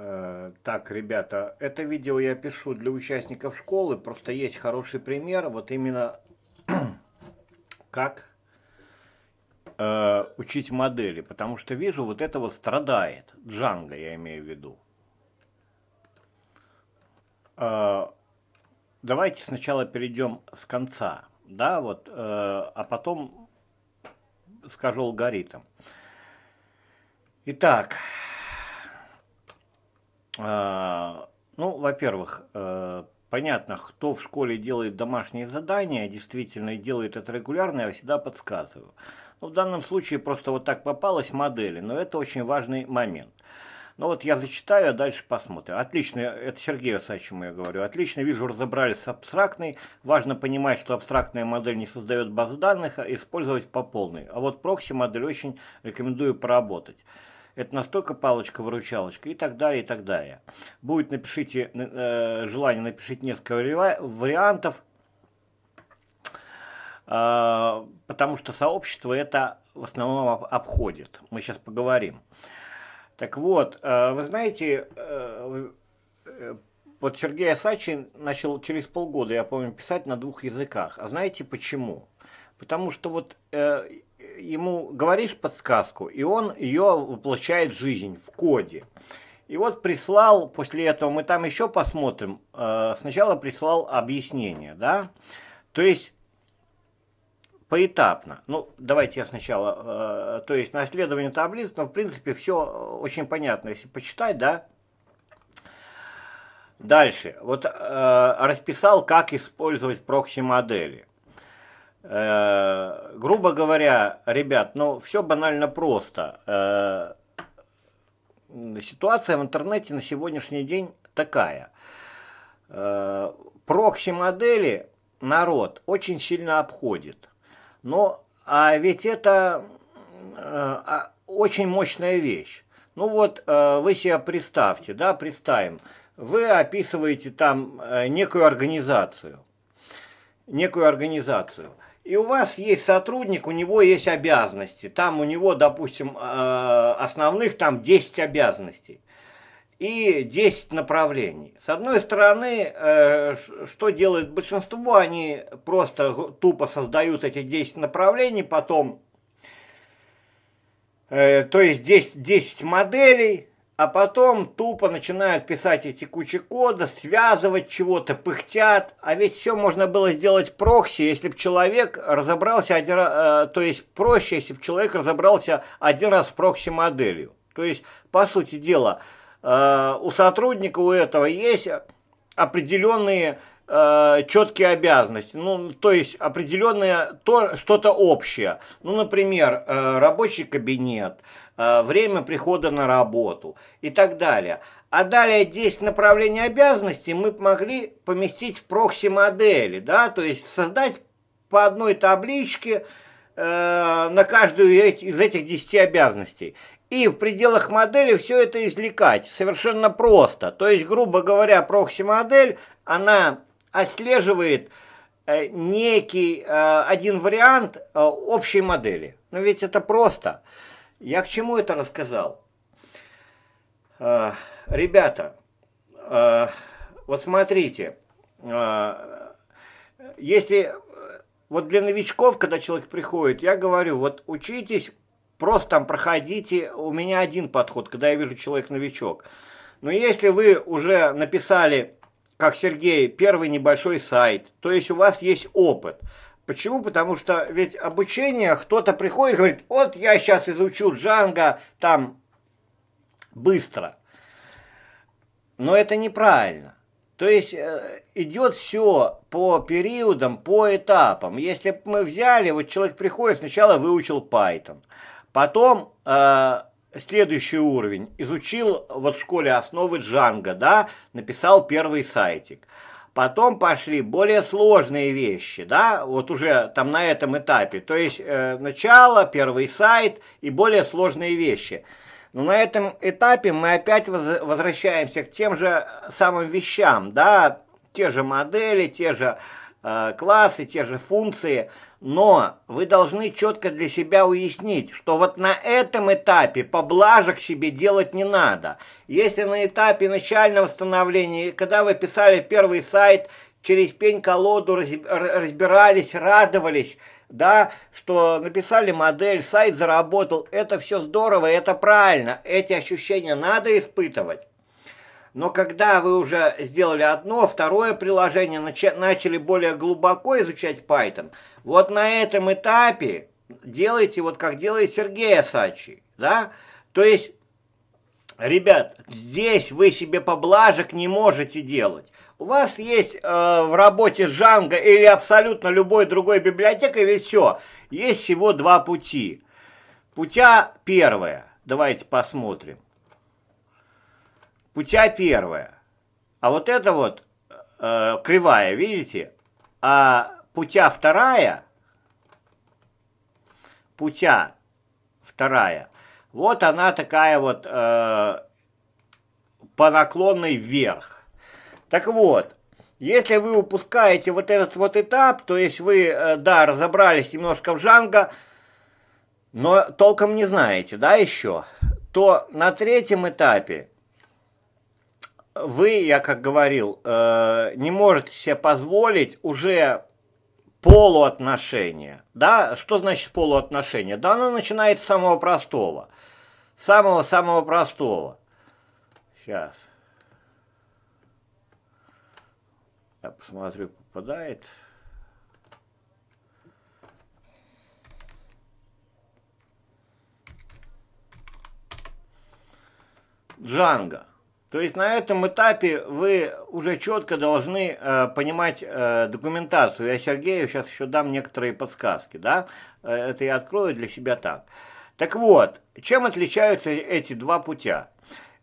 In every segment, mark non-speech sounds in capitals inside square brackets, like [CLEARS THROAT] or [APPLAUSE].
Э, так, ребята, это видео я пишу для участников школы, просто есть хороший пример, вот именно [CLEARS THROAT] как э, учить модели, потому что вижу, вот это вот страдает, Джанго я имею в виду. Э, давайте сначала перейдем с конца, да, вот, э, а потом скажу алгоритм. Итак, а, ну, во-первых, э, понятно, кто в школе делает домашние задания, действительно делает это регулярно, я всегда подсказываю. Но ну, в данном случае просто вот так попалась модель, но это очень важный момент. Ну вот я зачитаю, а дальше посмотрим. Отлично, это Сергею Сачему я говорю. Отлично, вижу, разобрались с абстрактной. Важно понимать, что абстрактная модель не создает баз данных, а использовать по полной. А вот прокси модель очень рекомендую поработать. Это настолько палочка-выручалочка и так далее, и так далее. Будет, напишите, э, желание, напишите несколько вариантов, э, потому что сообщество это в основном об, обходит. Мы сейчас поговорим. Так вот, э, вы знаете, э, э вот Сергей Асачин начал через полгода, я помню, писать на двух языках. А знаете почему? Потому что вот э, ему говоришь подсказку, и он ее воплощает в жизнь в коде. И вот прислал, после этого мы там еще посмотрим, э, сначала прислал объяснение, да, то есть поэтапно. Ну, давайте я сначала, э, то есть наследование таблиц, но в принципе все очень понятно, если почитать, да. Дальше, вот э, расписал, как использовать прокси-модели. Э, грубо говоря, ребят, ну все банально просто. Э, ситуация в интернете на сегодняшний день такая. Э, прокси-модели народ очень сильно обходит. Но а ведь это э, а, очень мощная вещь. Ну вот э, вы себе представьте, да, представим, вы описываете там э, некую организацию, некую организацию – и у вас есть сотрудник, у него есть обязанности. Там у него, допустим, э, основных там 10 обязанностей и 10 направлений. С одной стороны, э, что делает большинство, они просто тупо создают эти 10 направлений, потом, э, то есть 10, 10 моделей, а потом тупо начинают писать эти кучи кода, связывать чего-то, пыхтят. А ведь все можно было сделать прокси, если бы э, человек разобрался, один раз, то есть проще, если бы человек разобрался один раз с прокси-моделью. То есть, по сути дела, э, у сотрудника у этого есть определенные э, четкие обязанности, ну, то есть определенное то, что-то общее. Ну, например, рабочий кабинет – Э, время прихода на работу и так далее. А далее 10 направлений обязанностей мы могли поместить в прокси-модели, да, то есть создать по одной табличке э, на каждую из этих 10 обязанностей. И в пределах модели все это извлекать совершенно просто. То есть, грубо говоря, прокси-модель, она отслеживает э, некий э, один вариант э, общей модели. Но ну ведь это просто. Я к чему это рассказал? Э, ребята, э, вот смотрите, э, если э, вот для новичков, когда человек приходит, я говорю, вот учитесь, просто там проходите, у меня один подход, когда я вижу человек-новичок. Но если вы уже написали, как Сергей, первый небольшой сайт, то есть у вас есть опыт – Почему? Потому что ведь обучение, кто-то приходит и говорит, вот я сейчас изучу Джанго там быстро. Но это неправильно. То есть э, идет все по периодам, по этапам. Если бы мы взяли, вот человек приходит, сначала выучил Python, потом э, следующий уровень, изучил вот в школе основы Джанга, да, написал первый сайтик. Потом пошли более сложные вещи, да, вот уже там на этом этапе. То есть э, начало, первый сайт и более сложные вещи. Но на этом этапе мы опять воз возвращаемся к тем же самым вещам, да, те же модели, те же Э, классы, те же функции, но вы должны четко для себя уяснить, что вот на этом этапе поблажек себе делать не надо. Если на этапе начального становления, когда вы писали первый сайт, через пень-колоду разбирались, радовались, да, что написали модель, сайт заработал, это все здорово, это правильно, эти ощущения надо испытывать. Но когда вы уже сделали одно, второе приложение, начали более глубоко изучать Python, вот на этом этапе делайте вот как делает Сергей Асачи, да? То есть, ребят, здесь вы себе поблажек не можете делать. У вас есть э, в работе Django или абсолютно любой другой библиотекой, ведь все, есть всего два пути. Путя первое, давайте посмотрим. Путя первая. А вот это вот э, кривая, видите? А путя вторая, путя вторая, вот она такая вот э, по наклонной вверх. Так вот, если вы упускаете вот этот вот этап, то есть вы, э, да, разобрались немножко в жанго, но толком не знаете, да, еще, то на третьем этапе вы, я как говорил, э, не можете себе позволить уже полуотношения. Да, что значит полуотношения? Да, оно начинает с самого простого. Самого-самого простого. Сейчас. Я посмотрю, попадает. Джанго. То есть на этом этапе вы уже четко должны э, понимать э, документацию. Я Сергею сейчас еще дам некоторые подсказки, да? Э, это я открою для себя так. Так вот, чем отличаются эти два путя?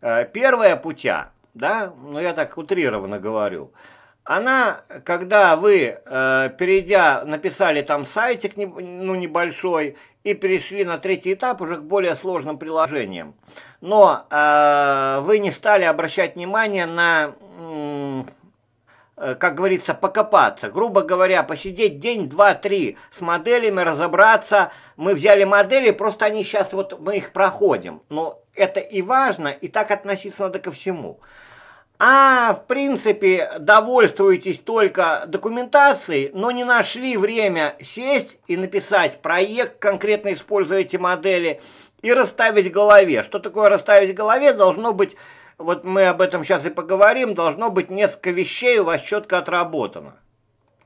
Э, первое путя, да, ну я так утрированно говорю, она, когда вы, э, перейдя, написали там сайтик, не, ну небольшой, и перешли на третий этап уже к более сложным приложениям, но э, вы не стали обращать внимание на, э, как говорится, покопаться. Грубо говоря, посидеть день, два, три с моделями, разобраться. Мы взяли модели, просто они сейчас, вот мы их проходим. Но это и важно, и так относиться надо ко всему а в принципе довольствуетесь только документацией, но не нашли время сесть и написать проект, конкретно используя эти модели, и расставить в голове. Что такое расставить в голове? Должно быть, вот мы об этом сейчас и поговорим, должно быть несколько вещей у вас четко отработано.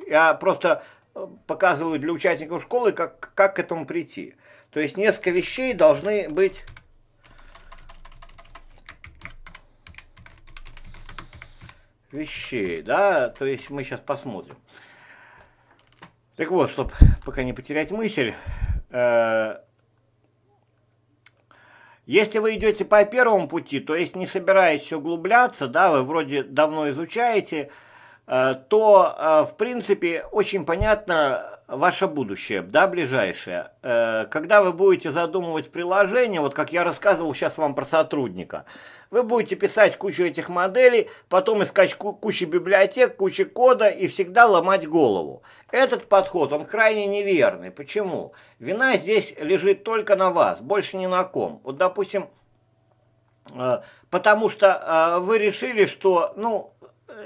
Я просто э, показываю для участников школы, как, как к этому прийти. То есть несколько вещей должны быть вещей, да, то есть мы сейчас посмотрим. Так вот, чтобы пока не потерять мысль, э, если вы идете по первому пути, то есть не собираетесь углубляться, да, вы вроде давно изучаете, э, то, э, в принципе, очень понятно, ваше будущее, да, ближайшее, э, когда вы будете задумывать приложение, вот как я рассказывал сейчас вам про сотрудника, вы будете писать кучу этих моделей, потом искать кучу библиотек, кучу кода и всегда ломать голову. Этот подход, он крайне неверный. Почему? Вина здесь лежит только на вас, больше ни на ком. Вот, допустим, э, потому что э, вы решили, что, ну,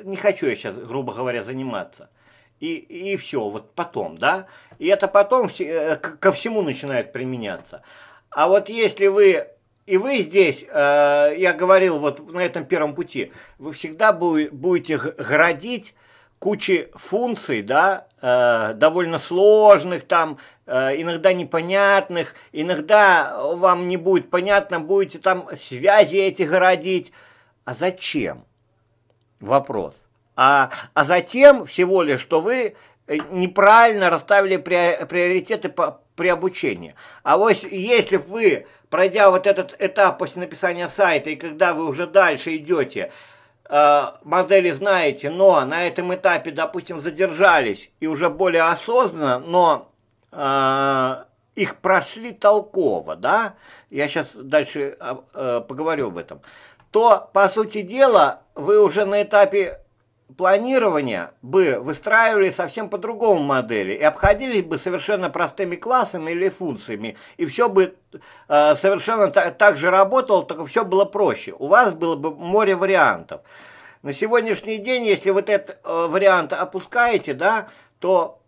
не хочу я сейчас, грубо говоря, заниматься – и, и все, вот потом, да? И это потом все, э, ко всему начинает применяться. А вот если вы, и вы здесь, э, я говорил вот на этом первом пути, вы всегда будете градить кучи функций, да, э, довольно сложных там, э, иногда непонятных, иногда вам не будет понятно, будете там связи эти городить. А зачем? Вопрос а, а затем всего лишь, что вы э, неправильно расставили приоритеты по, при обучении. А вот если вы, пройдя вот этот этап после написания сайта, и когда вы уже дальше идете, э, модели знаете, но на этом этапе, допустим, задержались и уже более осознанно, но э, их прошли толково, да, я сейчас дальше а, э, поговорю об этом, то, по сути дела, вы уже на этапе планирования бы выстраивали совсем по другому модели и обходились бы совершенно простыми классами или функциями, и все бы э, совершенно так, так же работало, только все было проще. У вас было бы море вариантов. На сегодняшний день, если вот этот э, вариант опускаете, да, то,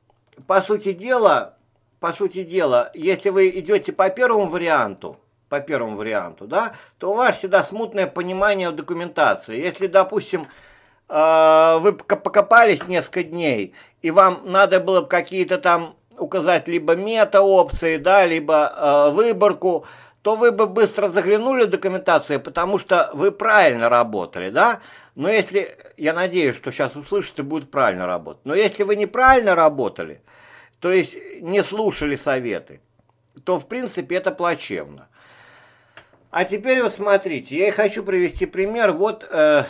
по сути дела, по сути дела, если вы идете по первому варианту, по первому варианту, да, то у вас всегда смутное понимание документации. Если, допустим, а, вы покопались несколько дней, и вам надо было какие-то там указать либо мета-опции, да, либо э, выборку, то вы бы быстро заглянули в документацию, потому что вы правильно работали, да? Но если, я надеюсь, что сейчас услышите, будет правильно работать. Но если вы неправильно работали, то есть не слушали советы, то, в принципе, это плачевно. А теперь вот смотрите, я хочу привести пример. Вот э,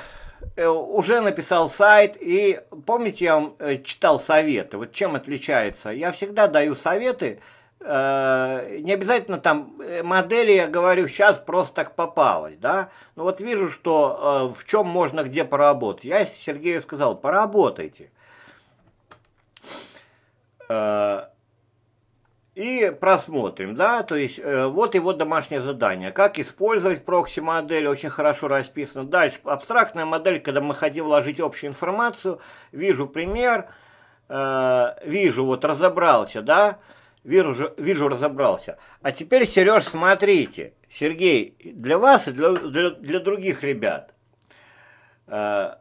Э, уже написал сайт, и помните, я вам э, читал советы, вот чем отличается? Я всегда даю советы, э, не обязательно там модели, я говорю, сейчас просто так попалось, да, но вот вижу, что в чем можно где поработать. Я Сергею сказал, поработайте. И просмотрим, да, то есть э, вот его домашнее задание. Как использовать прокси модель, очень хорошо расписано. Дальше, абстрактная модель, когда мы хотим вложить общую информацию. Вижу пример, э, вижу, вот разобрался, да, вижу, вижу, разобрался. А теперь, Сереж, смотрите, Сергей, для вас и для, для, для других ребят. Э,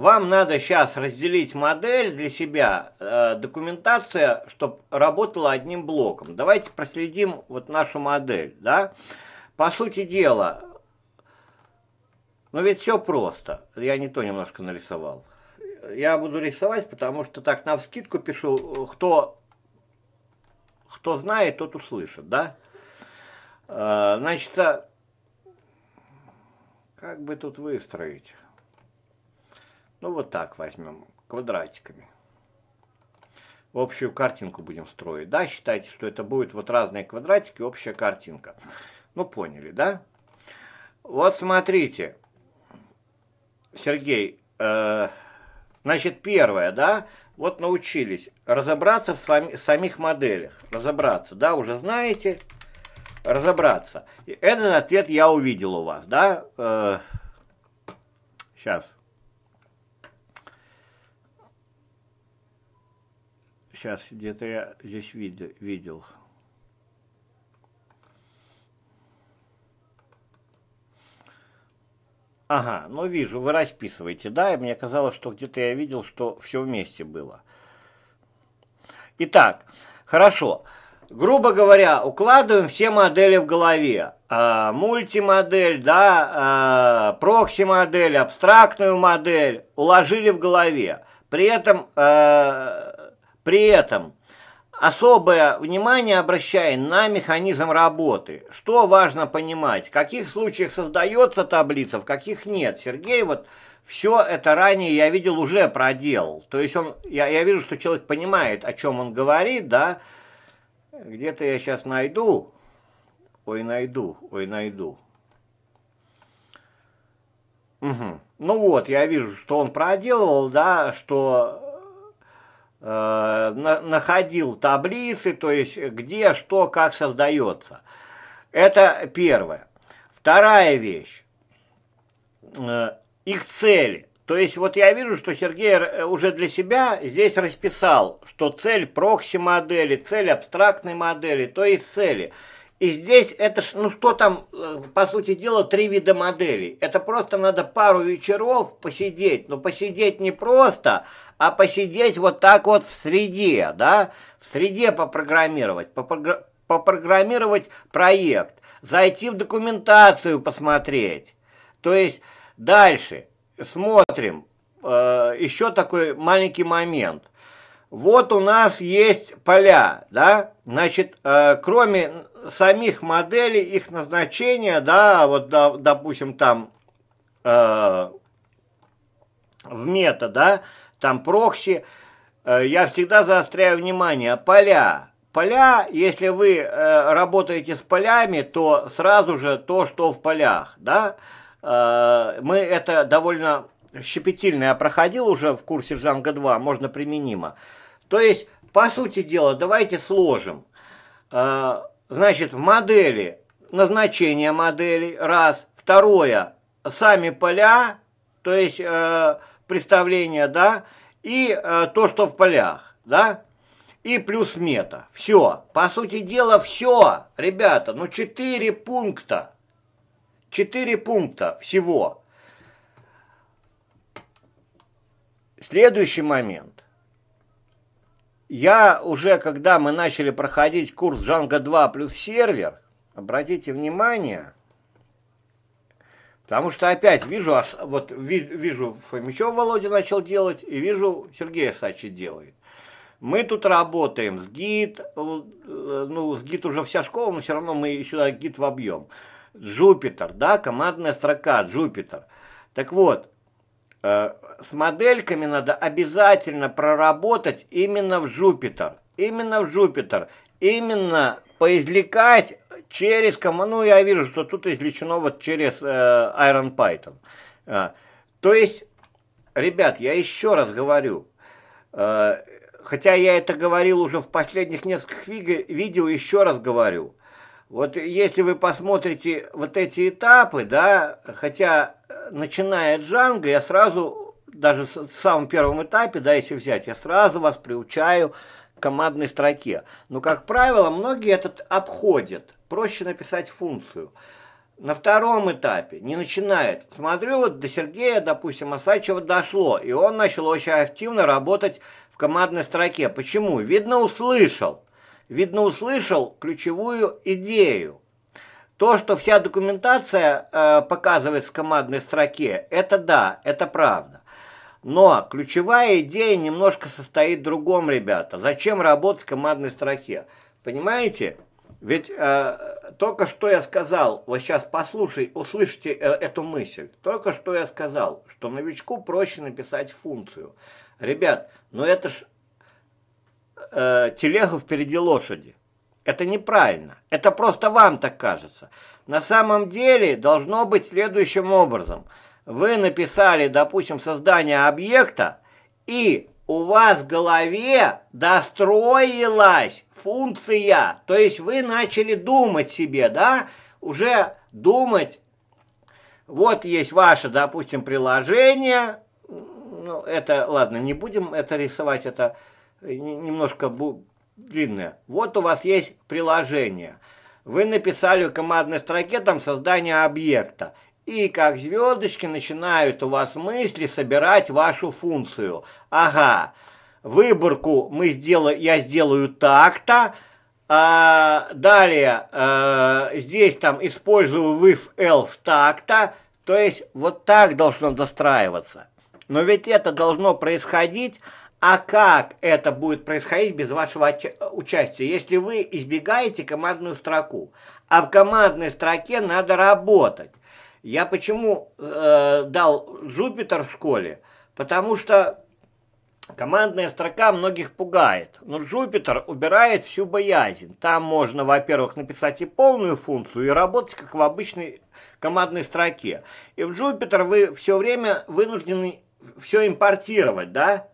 вам надо сейчас разделить модель для себя, э, документация, чтобы работала одним блоком. Давайте проследим вот нашу модель, да. По сути дела, ну ведь все просто. Я не то немножко нарисовал. Я буду рисовать, потому что так на вскидку пишу, кто, кто знает, тот услышит, да. Э, значит, а, как бы тут выстроить? Ну вот так возьмем, квадратиками. Общую картинку будем строить. Да, считайте, что это будет вот разные квадратики, общая картинка. Ну поняли, да? Вот смотрите, Сергей, э, значит первое, да, вот научились разобраться в самих моделях. Разобраться, да, уже знаете, разобраться. И этот ответ я увидел у вас, да. Э, сейчас. Сейчас, где-то я здесь видел. Ага, ну вижу, вы расписываете, да? И мне казалось, что где-то я видел, что все вместе было. Итак, хорошо. Грубо говоря, укладываем все модели в голове. А, мультимодель, да, а, прокси-модель, абстрактную модель уложили в голове. При этом... А, при этом особое внимание обращаем на механизм работы. Что важно понимать, в каких случаях создается таблица, в каких нет. Сергей вот все это ранее я видел уже проделал. То есть он, я, я вижу, что человек понимает, о чем он говорит, да. Где-то я сейчас найду. Ой, найду, ой, найду. Угу. Ну вот, я вижу, что он проделывал, да, что Э, на, находил таблицы, то есть где, что, как создается. Это первое. Вторая вещь. Э, их цели. То есть вот я вижу, что Сергей э, уже для себя здесь расписал, что цель прокси-модели, цель абстрактной модели, то есть цели – и здесь это, ну что там, э, по сути дела, три вида моделей. Это просто надо пару вечеров посидеть, но ну, посидеть не просто, а посидеть вот так вот в среде, да, в среде попрограммировать, попро попрограммировать проект, зайти в документацию посмотреть. То есть дальше смотрим, э, еще такой маленький момент вот у нас есть поля, да, значит, э, кроме самих моделей, их назначения, да, вот, допустим, там э, в мета, да, там прокси, э, я всегда заостряю внимание, поля, поля, если вы работаете с полями, то сразу же то, что в полях, да, мы это довольно щепетильно, проходил уже в курсе Джанга 2, можно применимо, то есть, по сути дела, давайте сложим. А, значит, в модели назначение моделей, раз. Второе, сами поля, то есть э, представление, да, и э, то, что в полях, да, и плюс мета. Все. По сути дела, все, ребята. Ну, четыре пункта. четыре пункта всего. Следующий момент. Я уже, когда мы начали проходить курс Django 2 плюс сервер, обратите внимание, потому что опять вижу, вот вижу, Фомичев Володя начал делать, и вижу, Сергей Сачи делает. Мы тут работаем с гид, э, ну, с гид уже вся школа, но все равно мы сюда гид в объем. Джупитер, да, командная строка, Джупитер. Так вот, Э, с модельками надо обязательно проработать именно в Jupyter. Именно в Jupyter. Именно поизвлекать через команду. Ну, я вижу, что тут извлечено вот через э, Iron Python. Э, то есть, ребят, я еще раз говорю, э, хотя я это говорил уже в последних нескольких видео, еще раз говорю, вот если вы посмотрите вот эти этапы, да, хотя э, начиная от Джанга, я сразу, даже в самом первом этапе, да, если взять, я сразу вас приучаю к командной строке. Но, как правило, многие этот обходят. Проще написать функцию. На втором этапе не начинает. Смотрю, вот до Сергея, допустим, Осачева дошло, и он начал очень активно работать в командной строке. Почему? Видно, услышал видно, услышал ключевую идею. То, что вся документация э, показывается в командной строке, это да, это правда. Но ключевая идея немножко состоит в другом, ребята. Зачем работать в командной строке? Понимаете? Ведь э, только что я сказал, вот сейчас послушай, услышите э, эту мысль. Только что я сказал, что новичку проще написать функцию. Ребят, но ну это ж э, телега впереди лошади. Это неправильно. Это просто вам так кажется. На самом деле должно быть следующим образом. Вы написали, допустим, создание объекта, и у вас в голове достроилась функция. То есть вы начали думать себе, да, уже думать. Вот есть ваше, допустим, приложение. Ну, это, ладно, не будем это рисовать, это немножко длинная. Вот у вас есть приложение. Вы написали в командной строке там создание объекта. И как звездочки начинают у вас мысли собирать вашу функцию. Ага, выборку мы сделаю, я сделаю так-то. А, далее, а, здесь там использую with else так-то. То есть вот так должно достраиваться. Но ведь это должно происходить а как это будет происходить без вашего участия, если вы избегаете командную строку? А в командной строке надо работать. Я почему э, дал Джупитер в школе? Потому что командная строка многих пугает. Но Джупитер убирает всю боязнь. Там можно, во-первых, написать и полную функцию, и работать как в обычной командной строке. И в Джупитер вы все время вынуждены все импортировать, да?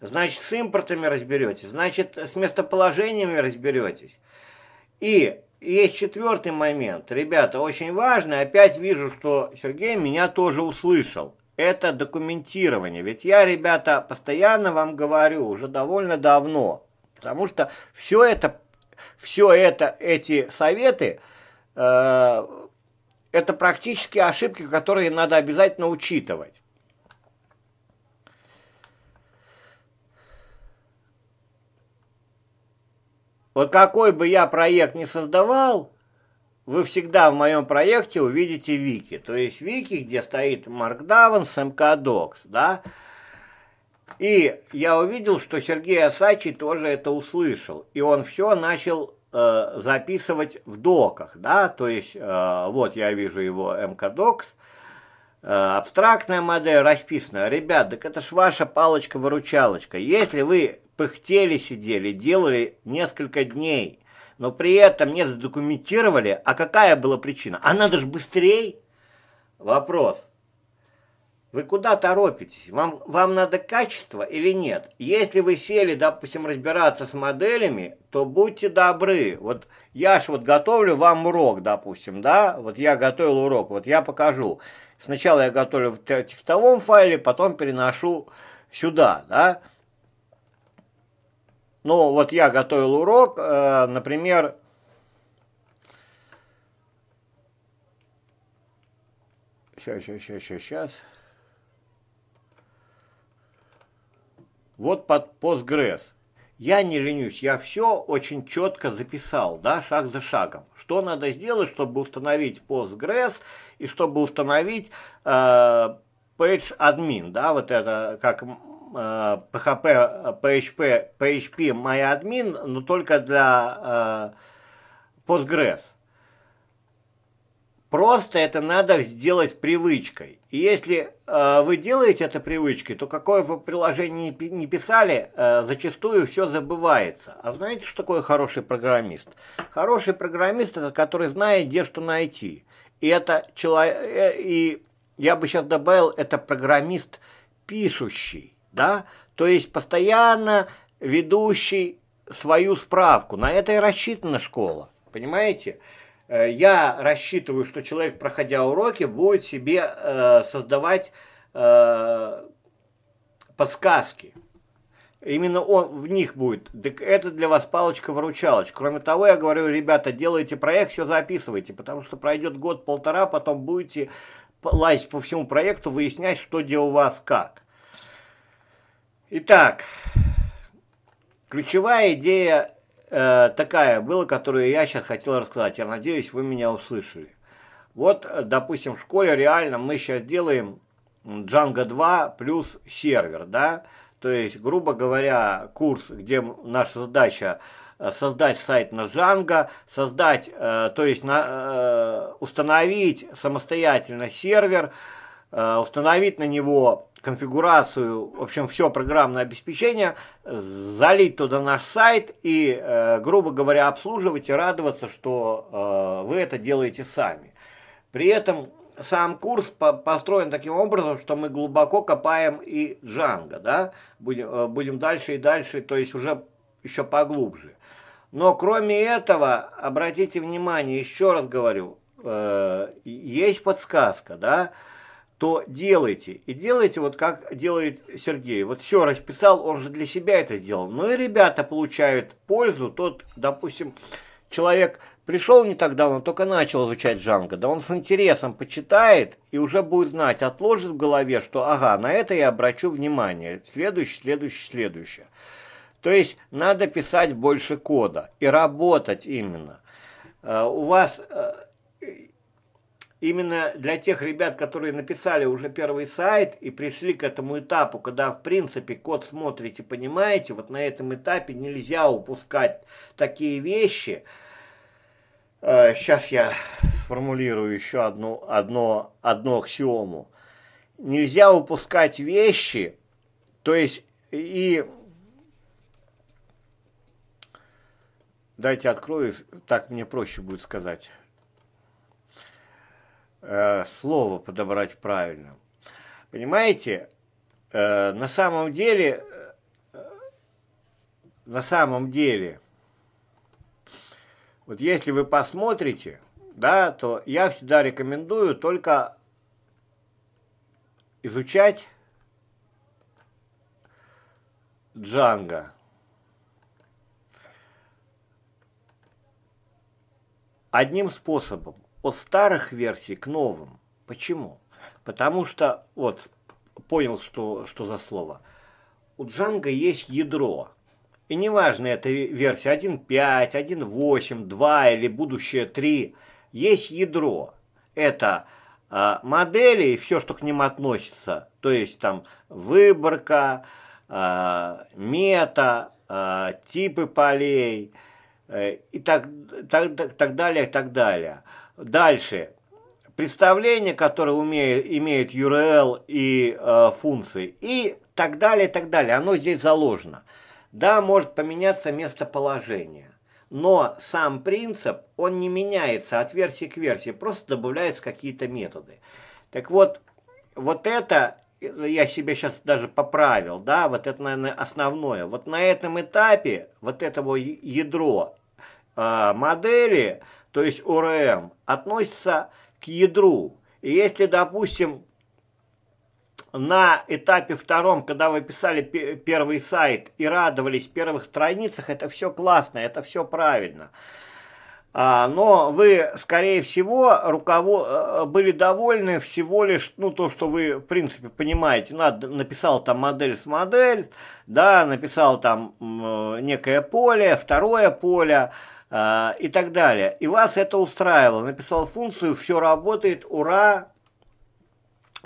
значит, с импортами разберетесь, значит, с местоположениями разберетесь. И есть четвертый момент, ребята, очень важный, опять вижу, что Сергей меня тоже услышал. Это документирование. Ведь я, ребята, постоянно вам говорю, уже довольно давно, потому что все это, все это, эти советы, э, это практически ошибки, которые надо обязательно учитывать. Вот какой бы я проект ни создавал, вы всегда в моем проекте увидите вики. То есть вики, где стоит Markdown с MKDocs, да. И я увидел, что Сергей Асачи тоже это услышал. И он все начал э, записывать в доках, да. То есть э, вот я вижу его MKDocs, э, абстрактная модель расписанная, Ребят, так это ж ваша палочка-выручалочка. Если вы пыхтели сидели, делали несколько дней, но при этом не задокументировали, а какая была причина? А надо же быстрее. Вопрос. Вы куда торопитесь? Вам, вам надо качество или нет? Если вы сели, допустим, разбираться с моделями, то будьте добры. Вот я ж вот готовлю вам урок, допустим, да? Вот я готовил урок, вот я покажу. Сначала я готовлю в текстовом файле, потом переношу сюда, да? Ну, вот я готовил урок, э, например, сейчас, сейчас, сейчас, сейчас, сейчас. Вот под Postgres. Я не ленюсь, я все очень четко записал, да, шаг за шагом. Что надо сделать, чтобы установить Postgres и чтобы установить э, Page Admin, да, вот это, как Э, PHP, PHP, PHP MyAdmin, но только для э, Postgres. Просто это надо сделать привычкой. И если э, вы делаете это привычкой, то какое вы приложение не писали, э, зачастую все забывается. А знаете, что такое хороший программист? Хороший программист это который знает, где что найти. И это человек, э, и я бы сейчас добавил, это программист пишущий да, то есть постоянно ведущий свою справку. На это и рассчитана школа, понимаете? Э, я рассчитываю, что человек, проходя уроки, будет себе э, создавать э, подсказки. Именно он в них будет. это для вас палочка-выручалочка. Кроме того, я говорю, ребята, делайте проект, все записывайте, потому что пройдет год-полтора, потом будете лазить по всему проекту, выяснять, что делал вас как. Итак, ключевая идея э, такая была, которую я сейчас хотел рассказать. Я надеюсь, вы меня услышали. Вот, э, допустим, в школе реально мы сейчас делаем Django 2 плюс сервер, да? То есть, грубо говоря, курс, где наша задача э, создать сайт на Django, создать, э, то есть на, э, установить самостоятельно сервер, Э, установить на него конфигурацию, в общем, все программное обеспечение, залить туда наш сайт и, э, грубо говоря, обслуживать и радоваться, что э, вы это делаете сами. При этом сам курс построен таким образом, что мы глубоко копаем и Джанго, да, будем, будем дальше и дальше, то есть уже еще поглубже. Но кроме этого, обратите внимание, еще раз говорю, есть подсказка, да, то делайте. И делайте вот как делает Сергей. Вот все расписал, он же для себя это сделал. но ну и ребята получают пользу. Тот, допустим, человек пришел не так давно, только начал изучать Джанго. Да он с интересом почитает и уже будет знать, отложит в голове, что ага, на это я обращу внимание. Следующее, следующее, следующее. То есть надо писать больше кода и работать именно. Э, у вас э, именно для тех ребят, которые написали уже первый сайт и пришли к этому этапу, когда в принципе код смотрите, понимаете, вот на этом этапе нельзя упускать такие вещи. Сейчас э, я сформулирую еще одну, одно, одну аксиому. Нельзя упускать вещи, то есть и... Дайте открою, так мне проще будет сказать. Э, слово подобрать правильно. Понимаете, э, на самом деле, э, на самом деле, вот если вы посмотрите, да, то я всегда рекомендую только изучать Джанго. Одним способом от старых версий к новым. Почему? Потому что, вот, понял, что, что за слово. У Django есть ядро. И неважно, это версия 1.5, 1.8, 2 или будущее 3. Есть ядро. Это э, модели и все, что к ним относится. То есть там выборка, э, мета, э, типы полей э, и так, так, так, так далее, и так далее. Дальше. Представление, которое умеет, имеет URL и э, функции, и так далее, и так далее, оно здесь заложено. Да, может поменяться местоположение, но сам принцип, он не меняется от версии к версии, просто добавляются какие-то методы. Так вот, вот это я себе сейчас даже поправил, да, вот это, наверное, основное. Вот на этом этапе вот этого ядро э, модели – то есть ОРМ, относится к ядру. И если, допустим, на этапе втором, когда вы писали первый сайт и радовались первых страницах, это все классно, это все правильно. А, но вы, скорее всего, руковод... Э, были довольны всего лишь, ну, то, что вы, в принципе, понимаете, надо, написал там модель с модель, да, написал там э, некое поле, второе поле, Э, и так далее. И вас это устраивало. Написал функцию, все работает, ура,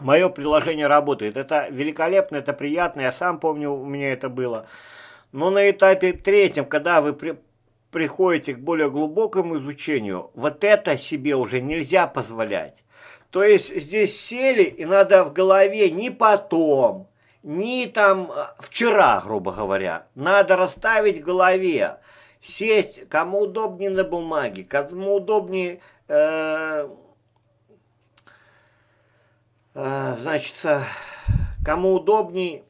мое приложение работает. Это великолепно, это приятно, я сам помню, у меня это было. Но на этапе третьем, когда вы при, приходите к более глубокому изучению, вот это себе уже нельзя позволять. То есть здесь сели, и надо в голове не потом, не там э, вчера, грубо говоря. Надо расставить в голове сесть, кому удобнее на бумаге, кому удобнее, э, э, значит, кому удобнее,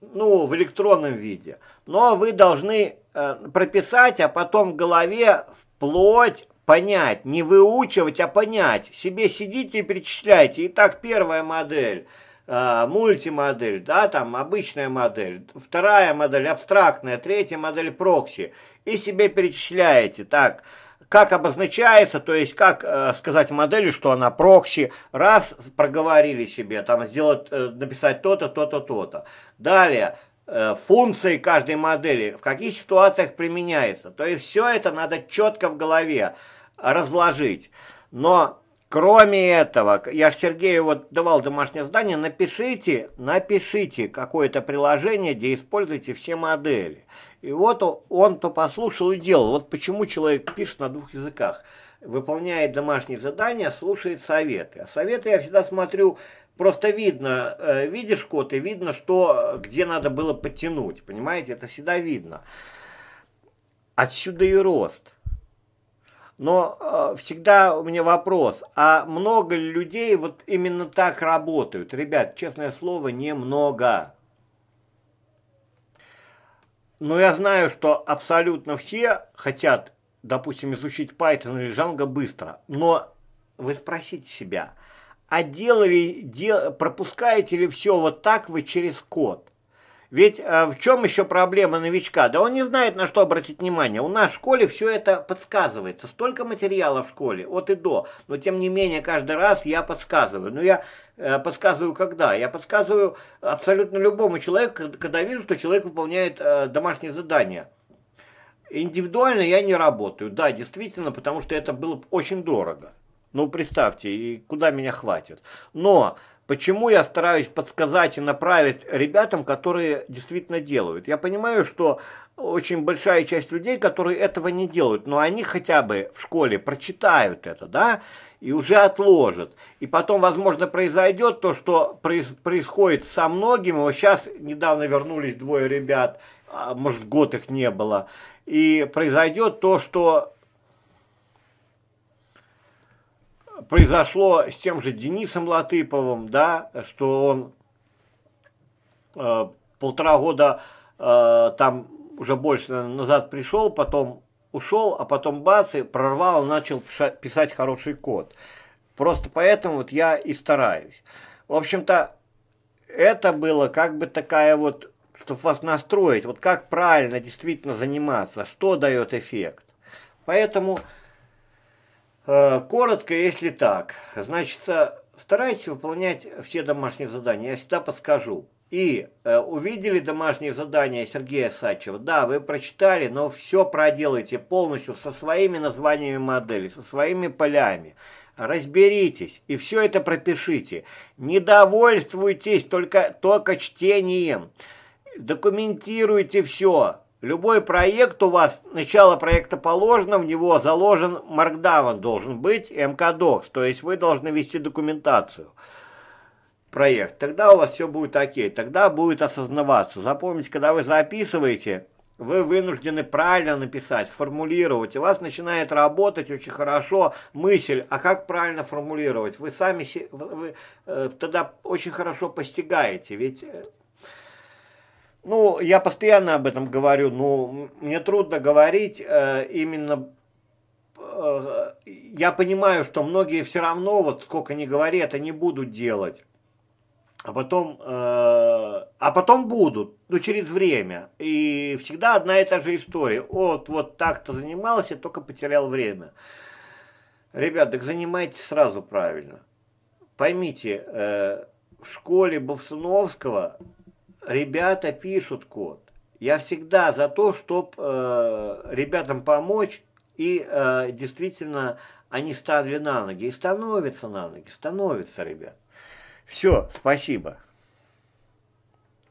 ну, в электронном виде. Но вы должны э, прописать, а потом в голове вплоть понять, не выучивать, а понять. Себе сидите и перечисляйте. Итак, первая модель э, мультимодель, да, там обычная модель, вторая модель абстрактная, третья модель прокси и себе перечисляете. Так, как обозначается, то есть как э, сказать модели, что она прокси, раз проговорили себе, там сделать, э, написать то-то, то-то, то-то. Далее, э, функции каждой модели, в каких ситуациях применяется. То есть все это надо четко в голове разложить. Но кроме этого, я же Сергею вот давал домашнее задание, напишите, напишите какое-то приложение, где используете все модели. И вот он то послушал и делал. Вот почему человек пишет на двух языках. Выполняет домашние задания, слушает советы. А советы я всегда смотрю, просто видно, э, видишь код и видно, что, где надо было подтянуть. Понимаете, это всегда видно. Отсюда и рост. Но э, всегда у меня вопрос, а много ли людей вот именно так работают? Ребят, честное слово, немного. Но я знаю, что абсолютно все хотят, допустим, изучить Python или Django быстро. Но вы спросите себя, а делали, дел, пропускаете ли все вот так вы через код? Ведь э, в чем еще проблема новичка? Да он не знает, на что обратить внимание. У нас в школе все это подсказывается. Столько материала в школе, от и до. Но тем не менее, каждый раз я подсказываю. Но ну, я э, подсказываю когда? Я подсказываю абсолютно любому человеку, когда вижу, что человек выполняет э, домашнее задание. Индивидуально я не работаю. Да, действительно, потому что это было очень дорого. Ну, представьте, и куда меня хватит. Но Почему я стараюсь подсказать и направить ребятам, которые действительно делают? Я понимаю, что очень большая часть людей, которые этого не делают, но они хотя бы в школе прочитают это, да, и уже отложат. И потом, возможно, произойдет то, что происходит со многими. Вот сейчас недавно вернулись двое ребят, а может, год их не было. И произойдет то, что произошло с тем же Денисом Латыповым, да, что он э, полтора года э, там уже больше назад пришел, потом ушел, а потом бац, и прорвал, начал писать хороший код. Просто поэтому вот я и стараюсь. В общем-то, это было как бы такая вот, чтобы вас настроить, вот как правильно действительно заниматься, что дает эффект. Поэтому Э, коротко, если так. Значит, э, старайтесь выполнять все домашние задания. Я всегда подскажу. И э, увидели домашние задания Сергея Сачева? Да, вы прочитали, но все проделайте полностью со своими названиями моделей, со своими полями. Разберитесь и все это пропишите. Не довольствуйтесь только, только чтением. Документируйте все. Любой проект у вас, начало проекта положено, в него заложен маркдаун должен быть, МКДОКС, то есть вы должны вести документацию проект. Тогда у вас все будет окей, тогда будет осознаваться. Запомните, когда вы записываете, вы вынуждены правильно написать, сформулировать. У вас начинает работать очень хорошо мысль, а как правильно формулировать. Вы сами вы, э, тогда очень хорошо постигаете, ведь э, ну, я постоянно об этом говорю, но мне трудно говорить э, именно... Э, я понимаю, что многие все равно, вот сколько ни говори, это не будут делать. А потом, э, а потом будут, ну через время. И всегда одна и та же история. Вот, вот так-то занимался, только потерял время. Ребят, так занимайтесь сразу правильно. Поймите, э, в школе Бовсуновского ребята пишут код. Я всегда за то, чтобы э, ребятам помочь, и э, действительно они стали на ноги. И становятся на ноги, становятся, ребят. Все, спасибо.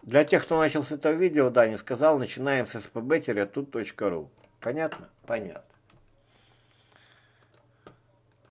Для тех, кто начал с этого видео, да, не сказал, начинаем с spb Понятно? Понятно.